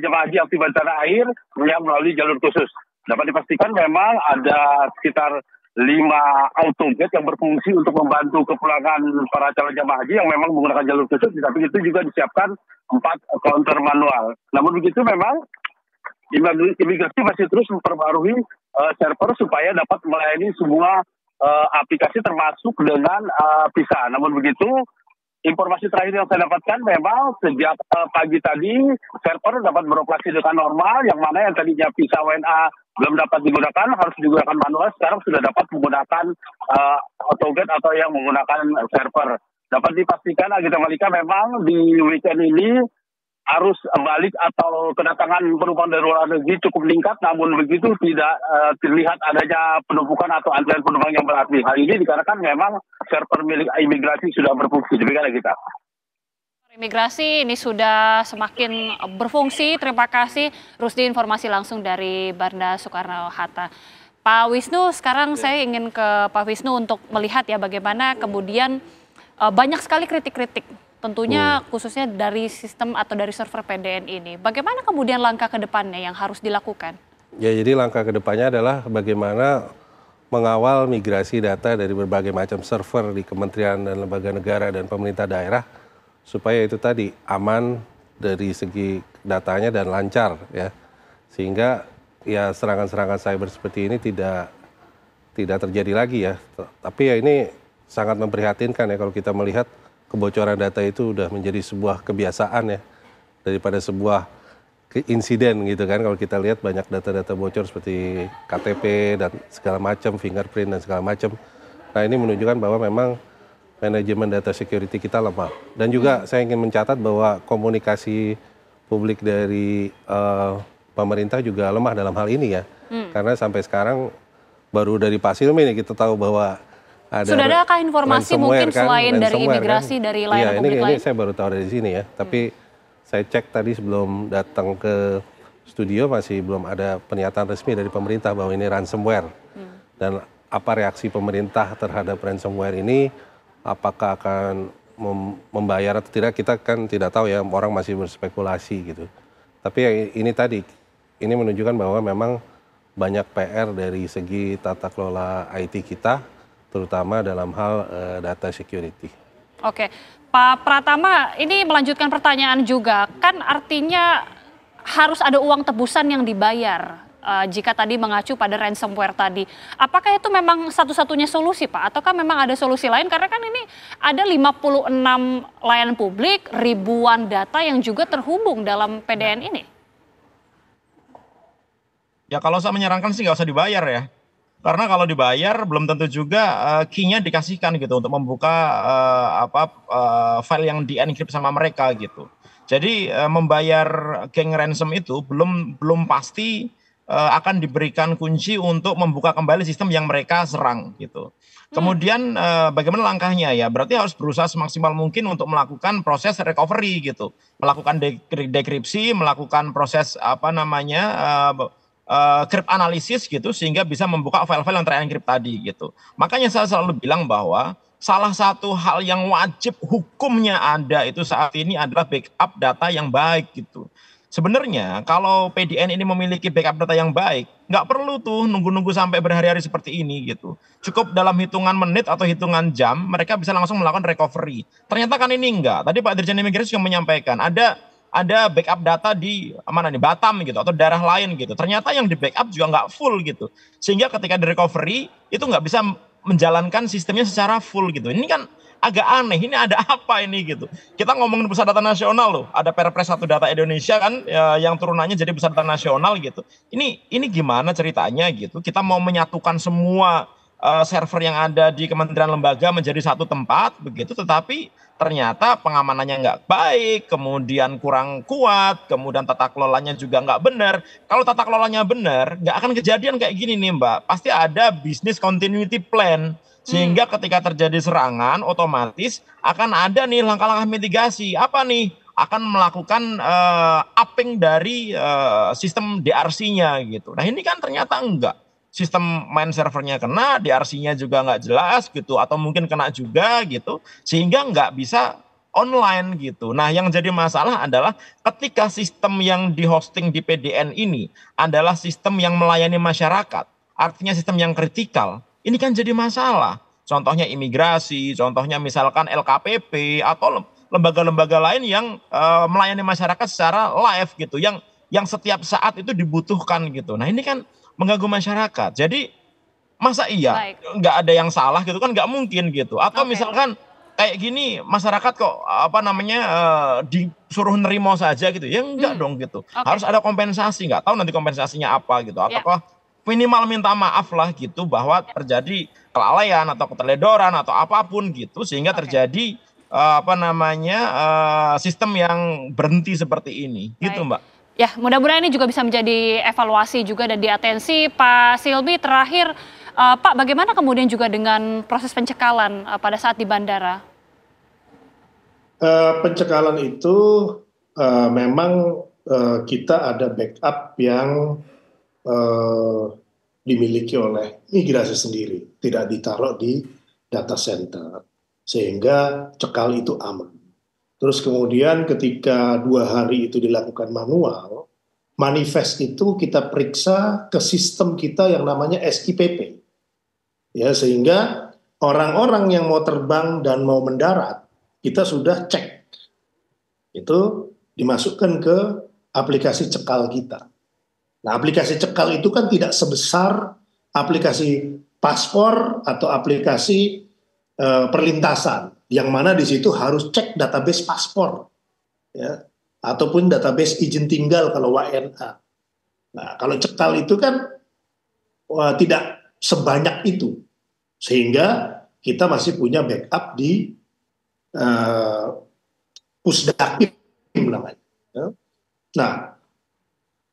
jemaah haji yang di tanah air yang melalui jalur khusus. Dapat dipastikan memang ada sekitar lima autogate yang berfungsi untuk membantu kepulangan para calon jemaah haji yang memang menggunakan jalur khusus, tapi itu juga disiapkan empat counter manual. Namun begitu memang imigrasi masih terus memperbarui uh, server supaya dapat melayani semua uh, aplikasi termasuk dengan uh, visa. Namun begitu, informasi terakhir yang saya dapatkan memang sejak uh, pagi tadi server dapat beroperasi dengan normal, yang mana yang tadinya visa WNA belum dapat digunakan harus digunakan manual, sekarang sudah dapat menggunakan uh, autogate atau yang menggunakan server. Dapat dipastikan Agita Malika memang di weekend ini arus balik atau kedatangan penumpang dari luar negeri cukup meningkat, namun begitu tidak uh, terlihat adanya penumpukan atau antrian penumpang yang berarti. Hal ini dikarenakan memang server milik imigrasi sudah berfungsi. demikian kita. Imigrasi ini sudah semakin berfungsi. Terima kasih Rusdi informasi langsung dari Banda Soekarno-Hatta. Pak Wisnu, sekarang ya. saya ingin ke Pak Wisnu untuk melihat ya bagaimana kemudian eh, banyak sekali kritik-kritik tentunya hmm. khususnya dari sistem atau dari server PDN ini. Bagaimana kemudian langkah ke depannya yang harus dilakukan? Ya, jadi langkah ke depannya adalah bagaimana mengawal migrasi data dari berbagai macam server di kementerian dan lembaga negara dan pemerintah daerah supaya itu tadi aman dari segi datanya dan lancar ya. Sehingga ya serangan-serangan cyber seperti ini tidak tidak terjadi lagi ya. Tapi ya ini sangat memprihatinkan ya kalau kita melihat kebocoran data itu sudah menjadi sebuah kebiasaan ya daripada sebuah insiden gitu kan kalau kita lihat banyak data-data bocor seperti KTP dan segala macam fingerprint dan segala macam. Nah ini menunjukkan bahwa memang manajemen data security kita lemah. Dan juga hmm. saya ingin mencatat bahwa komunikasi publik dari uh, pemerintah juga lemah dalam hal ini ya. Hmm. Karena sampai sekarang baru dari Pak Silmi ini kita tahu bahwa ada Sudah adakah kan, informasi mungkin kan, selain dari kan. imigrasi kan? dari layanan ya, publik ini, lain? Ini saya baru tahu dari sini ya, hmm. tapi hmm. saya cek tadi sebelum datang ke studio masih belum ada pernyataan resmi dari pemerintah bahwa ini ransomware. Hmm. Dan apa reaksi pemerintah terhadap ransomware ini? Apakah akan membayar atau tidak kita kan tidak tahu ya orang masih berspekulasi gitu. Tapi ya, ini tadi ini menunjukkan bahwa memang banyak PR dari segi tata kelola IT kita terutama dalam hal uh, data security. Oke, Pak Pratama, ini melanjutkan pertanyaan juga, kan artinya harus ada uang tebusan yang dibayar uh, jika tadi mengacu pada ransomware tadi. Apakah itu memang satu-satunya solusi Pak? Ataukah memang ada solusi lain? Karena kan ini ada 56 layanan publik, ribuan data yang juga terhubung dalam PDN ya. ini. Ya kalau saya menyarankan sih nggak usah dibayar ya karena kalau dibayar belum tentu juga uh, eh, key dikasihkan gitu untuk membuka uh, apa uh, file yang dienkripsi sama mereka gitu. Jadi uh, membayar geng ransom itu belum belum pasti uh, akan diberikan kunci untuk membuka kembali sistem yang mereka serang gitu. Hmm. Kemudian uh, bagaimana langkahnya ya? Berarti harus berusaha semaksimal mungkin untuk melakukan proses recovery gitu, melakukan dekripsi, melakukan proses apa namanya uh, uh, eh, crypt analisis gitu sehingga bisa membuka file-file yang terenkrip tadi gitu. Makanya saya selalu bilang bahwa salah satu hal yang wajib hukumnya ada itu saat ini adalah backup data yang baik gitu. Sebenarnya kalau PDN ini memiliki backup data yang baik, nggak perlu tuh nunggu-nunggu sampai berhari-hari seperti ini gitu. Cukup dalam hitungan menit atau hitungan jam, mereka bisa langsung melakukan recovery. Ternyata kan ini enggak. Tadi Pak Dirjen Imigrasi juga menyampaikan, ada ada backup data di mana nih Batam gitu atau daerah lain gitu. Ternyata yang di backup juga nggak full gitu. Sehingga ketika di recovery itu nggak bisa menjalankan sistemnya secara full gitu. Ini kan agak aneh. Ini ada apa ini gitu. Kita ngomongin pusat data nasional loh. Ada Perpres satu data Indonesia kan ya, yang turunannya jadi pusat data nasional gitu. Ini ini gimana ceritanya gitu. Kita mau menyatukan semua uh, server yang ada di kementerian lembaga menjadi satu tempat begitu tetapi ternyata pengamanannya nggak baik kemudian kurang kuat kemudian tata kelolanya juga nggak benar kalau tata kelolanya benar nggak akan kejadian kayak gini nih mbak pasti ada bisnis continuity plan sehingga hmm. ketika terjadi serangan otomatis akan ada nih langkah-langkah mitigasi apa nih akan melakukan uh, upping dari uh, sistem DRC-nya gitu. Nah ini kan ternyata enggak sistem main servernya kena, DRC-nya juga nggak jelas gitu, atau mungkin kena juga gitu, sehingga nggak bisa online gitu. Nah, yang jadi masalah adalah ketika sistem yang dihosting di PDN ini adalah sistem yang melayani masyarakat, artinya sistem yang kritikal, ini kan jadi masalah. Contohnya imigrasi, contohnya misalkan LKPP atau lembaga-lembaga lain yang e, melayani masyarakat secara live gitu, yang yang setiap saat itu dibutuhkan gitu. Nah, ini kan mengganggu masyarakat. Jadi masa iya nggak ada yang salah gitu kan nggak mungkin gitu. Atau okay. misalkan kayak gini masyarakat kok apa namanya uh, disuruh nerima saja gitu ya enggak hmm. dong gitu okay. harus ada kompensasi nggak tahu nanti kompensasinya apa gitu ya. atau yeah. minimal minta maaf lah gitu bahwa yeah. terjadi kelalaian atau keteledoran atau apapun gitu sehingga okay. terjadi uh, apa namanya uh, sistem yang berhenti seperti ini gitu, Baik. gitu mbak Ya, mudah-mudahan ini juga bisa menjadi evaluasi juga dan diatensi. Pak Silbi, terakhir, uh, Pak, bagaimana kemudian juga dengan proses pencekalan uh, pada saat di bandara? Uh, pencekalan itu uh, memang uh, kita ada backup yang uh, dimiliki oleh migrasi sendiri, tidak ditaruh di data center, sehingga cekal itu aman. Terus kemudian ketika dua hari itu dilakukan manual, manifest itu kita periksa ke sistem kita yang namanya SIPP, Ya, sehingga orang-orang yang mau terbang dan mau mendarat, kita sudah cek. Itu dimasukkan ke aplikasi cekal kita. Nah, aplikasi cekal itu kan tidak sebesar aplikasi paspor atau aplikasi e, perlintasan yang mana di situ harus cek database paspor ya ataupun database izin tinggal kalau WNA. Nah, kalau cekal itu kan wah, tidak sebanyak itu. Sehingga kita masih punya backup di uh, eh, pusdakim namanya. Ya. Nah,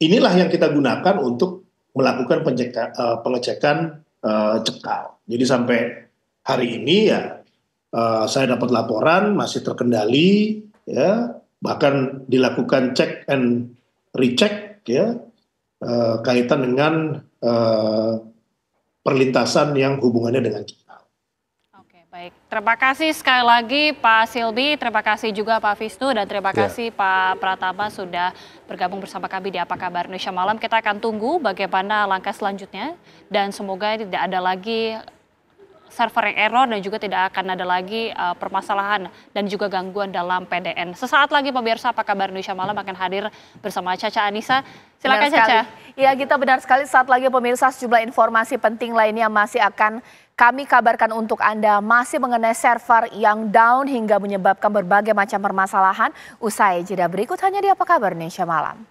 inilah yang kita gunakan untuk melakukan eh, pengecekan uh, eh, cekal. Jadi sampai hari ini ya Eh, saya dapat laporan masih terkendali, ya bahkan dilakukan cek and recheck, ya uh, kaitan dengan uh, perlintasan yang hubungannya dengan kita. Oke, Baik, terima kasih sekali lagi Pak Silbi, terima kasih juga Pak Visnu dan terima ya. kasih ya. Pak Pratama sudah bergabung bersama kami di Apa Kabar Indonesia Malam. Kita akan tunggu bagaimana langkah selanjutnya dan semoga tidak ada lagi server yang error dan juga tidak akan ada lagi uh, permasalahan dan juga gangguan dalam PDN. Sesaat lagi pemirsa apa kabar Indonesia malam akan hadir bersama Caca Anissa. Silakan Caca. Iya kita benar sekali saat lagi pemirsa sejumlah informasi penting lainnya masih akan kami kabarkan untuk Anda masih mengenai server yang down hingga menyebabkan berbagai macam permasalahan. Usai jeda berikut hanya di apa kabar Indonesia malam.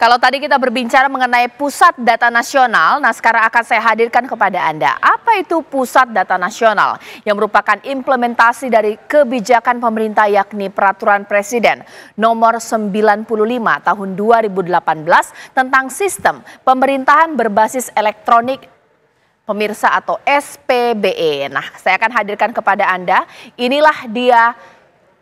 Kalau tadi kita berbicara mengenai pusat data nasional, nah sekarang akan saya hadirkan kepada Anda. Apa itu pusat data nasional yang merupakan implementasi dari kebijakan pemerintah yakni peraturan presiden nomor 95 tahun 2018 tentang sistem pemerintahan berbasis elektronik pemirsa atau SPBE. Nah, saya akan hadirkan kepada Anda, inilah dia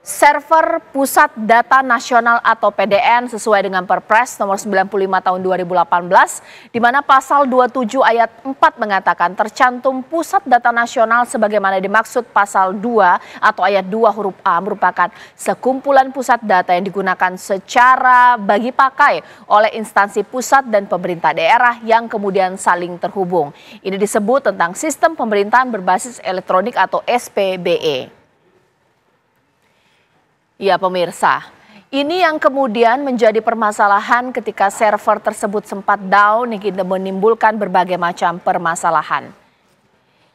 Server Pusat Data Nasional atau PDN sesuai dengan Perpres nomor 95 tahun 2018 di mana pasal 27 ayat 4 mengatakan tercantum Pusat Data Nasional sebagaimana dimaksud pasal 2 atau ayat 2 huruf A merupakan sekumpulan pusat data yang digunakan secara bagi pakai oleh instansi pusat dan pemerintah daerah yang kemudian saling terhubung. Ini disebut tentang sistem pemerintahan berbasis elektronik atau SPBE. Ya pemirsa, ini yang kemudian menjadi permasalahan ketika server tersebut sempat down hingga menimbulkan berbagai macam permasalahan.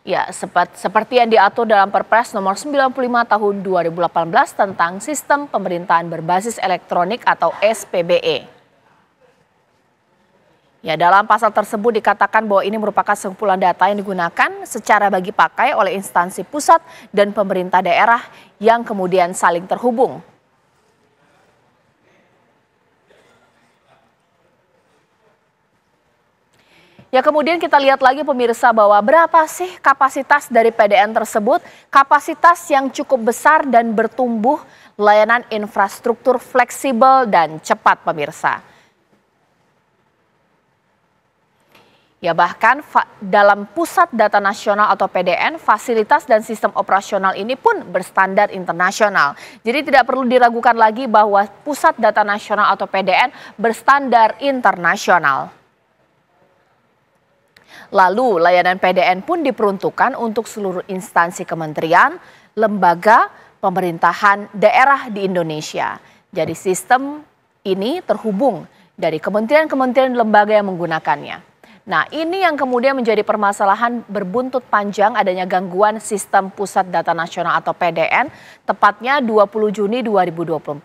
Ya, sepat, seperti yang diatur dalam Perpres nomor 95 tahun 2018 tentang sistem pemerintahan berbasis elektronik atau SPBE. Ya, dalam pasal tersebut dikatakan bahwa ini merupakan sekumpulan data yang digunakan secara bagi pakai oleh instansi pusat dan pemerintah daerah yang kemudian saling terhubung. Ya kemudian kita lihat lagi pemirsa bahwa berapa sih kapasitas dari PDN tersebut? Kapasitas yang cukup besar dan bertumbuh layanan infrastruktur fleksibel dan cepat pemirsa. Ya bahkan dalam Pusat Data Nasional atau PDN, fasilitas dan sistem operasional ini pun berstandar internasional. Jadi tidak perlu diragukan lagi bahwa Pusat Data Nasional atau PDN berstandar internasional. Lalu layanan PDN pun diperuntukkan untuk seluruh instansi kementerian, lembaga, pemerintahan daerah di Indonesia. Jadi sistem ini terhubung dari kementerian-kementerian lembaga yang menggunakannya. Nah, ini yang kemudian menjadi permasalahan berbuntut panjang adanya gangguan sistem Pusat Data Nasional atau PDN, tepatnya 20 Juni 2024,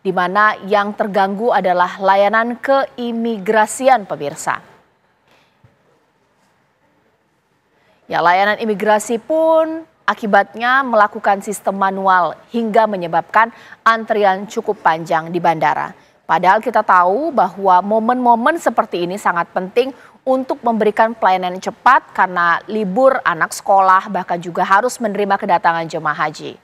di mana yang terganggu adalah layanan keimigrasian pemirsa. Ya, layanan imigrasi pun akibatnya melakukan sistem manual hingga menyebabkan antrian cukup panjang di bandara. Padahal kita tahu bahwa momen-momen seperti ini sangat penting untuk memberikan pelayanan cepat karena libur anak sekolah bahkan juga harus menerima kedatangan jemaah haji.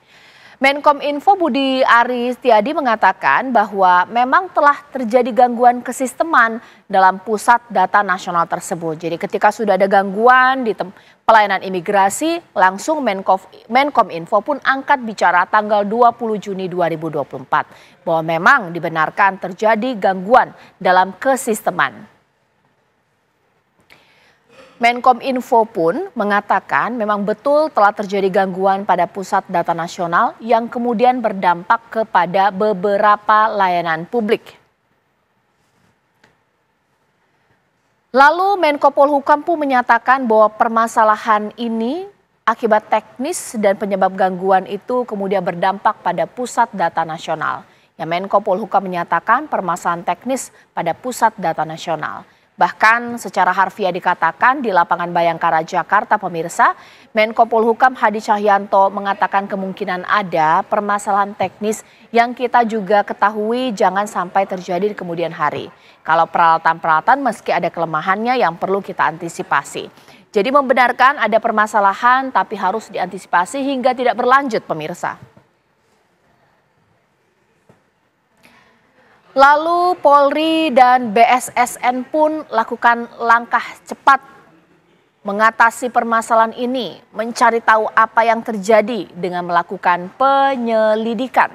Menkom Info Budi Ari Setiadi mengatakan bahwa memang telah terjadi gangguan kesisteman dalam pusat data nasional tersebut. Jadi ketika sudah ada gangguan di pelayanan imigrasi, langsung Menkom, Menkom Info pun angkat bicara tanggal 20 Juni 2024 bahwa memang dibenarkan terjadi gangguan dalam kesisteman. Menkom Info pun mengatakan memang betul telah terjadi gangguan pada pusat data nasional yang kemudian berdampak kepada beberapa layanan publik. Lalu Menko Polhukam pun menyatakan bahwa permasalahan ini akibat teknis dan penyebab gangguan itu kemudian berdampak pada pusat data nasional. Ya Menko Polhukam menyatakan permasalahan teknis pada pusat data nasional. Bahkan secara harfiah dikatakan di lapangan Bayangkara Jakarta pemirsa, Menko Polhukam Hadi Cahyanto mengatakan kemungkinan ada permasalahan teknis yang kita juga ketahui jangan sampai terjadi di kemudian hari. Kalau peralatan-peralatan meski ada kelemahannya yang perlu kita antisipasi. Jadi membenarkan ada permasalahan tapi harus diantisipasi hingga tidak berlanjut pemirsa. Lalu Polri dan BSSN pun lakukan langkah cepat mengatasi permasalahan ini, mencari tahu apa yang terjadi dengan melakukan penyelidikan.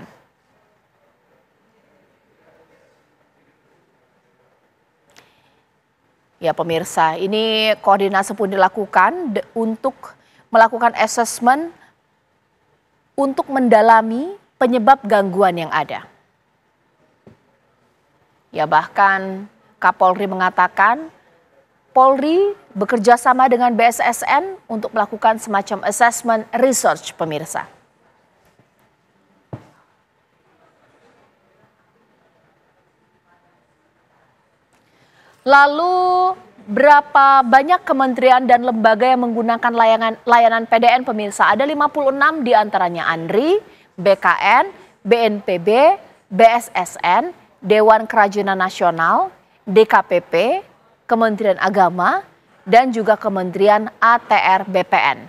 Ya pemirsa, ini koordinasi pun dilakukan untuk melakukan assessment untuk mendalami penyebab gangguan yang ada. Ya bahkan Kapolri mengatakan Polri bekerja sama dengan BSSN untuk melakukan semacam assessment research pemirsa. Lalu berapa banyak kementerian dan lembaga yang menggunakan layanan layanan PDN pemirsa? Ada 56 di antaranya BKN, BNPB, BSSN, Dewan Kerajinan Nasional, DKPP, Kementerian Agama, dan juga Kementerian ATR BPN.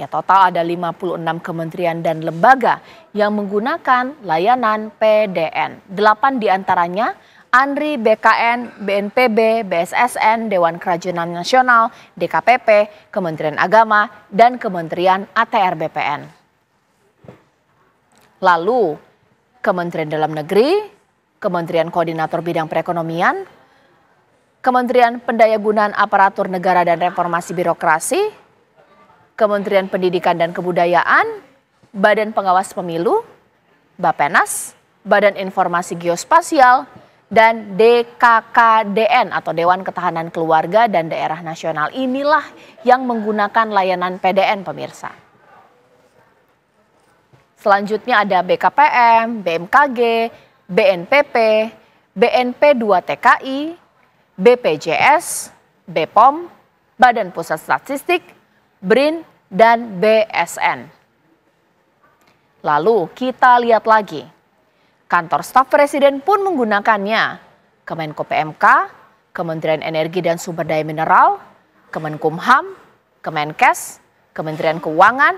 Ya, total ada 56 kementerian dan lembaga yang menggunakan layanan PDN. Delapan diantaranya ANRI, BKN, BNPB, BSSN, Dewan Kerajinan Nasional, DKPP, Kementerian Agama, dan Kementerian ATR BPN. Lalu, Kementerian Dalam Negeri, Kementerian Koordinator Bidang Perekonomian, Kementerian Pendayagunaan Aparatur Negara dan Reformasi Birokrasi, Kementerian Pendidikan dan Kebudayaan, Badan Pengawas Pemilu, Bapenas, Badan Informasi Geospasial, dan DKKDN atau Dewan Ketahanan Keluarga dan Daerah Nasional. Inilah yang menggunakan layanan PDN pemirsa. Selanjutnya ada BKPM, BMKG, BNPP, BNP2 TKI, BPJS, BPOM, Badan Pusat Statistik, BRIN, dan BSN. Lalu kita lihat lagi. Kantor staf presiden pun menggunakannya. Kemenko PMK, Kementerian Energi dan Sumber Daya Mineral, Kemenkumham, Kemenkes, Kementerian Keuangan,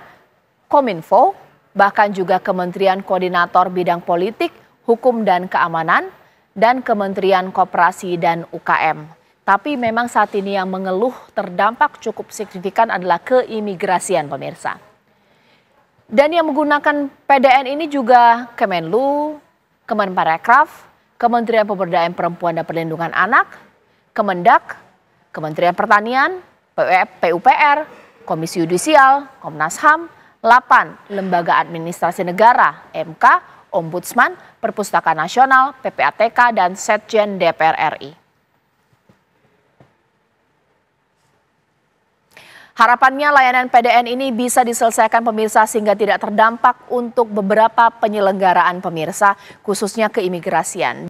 Kominfo, bahkan juga Kementerian Koordinator Bidang Politik, Hukum dan Keamanan, dan Kementerian Koperasi dan UKM. Tapi memang saat ini yang mengeluh terdampak cukup signifikan adalah keimigrasian pemirsa. Dan yang menggunakan PDN ini juga Kemenlu, Kemenparekraf, Kementerian Pemberdayaan Perempuan dan Perlindungan Anak, Kemendak, Kementerian Pertanian, PUPR, Komisi Yudisial, Komnas HAM, 8 lembaga administrasi negara, MK, Ombudsman, Perpustakaan Nasional, PPATK, dan Setjen DPR RI. Harapannya layanan PDN ini bisa diselesaikan pemirsa sehingga tidak terdampak untuk beberapa penyelenggaraan pemirsa khususnya keimigrasian.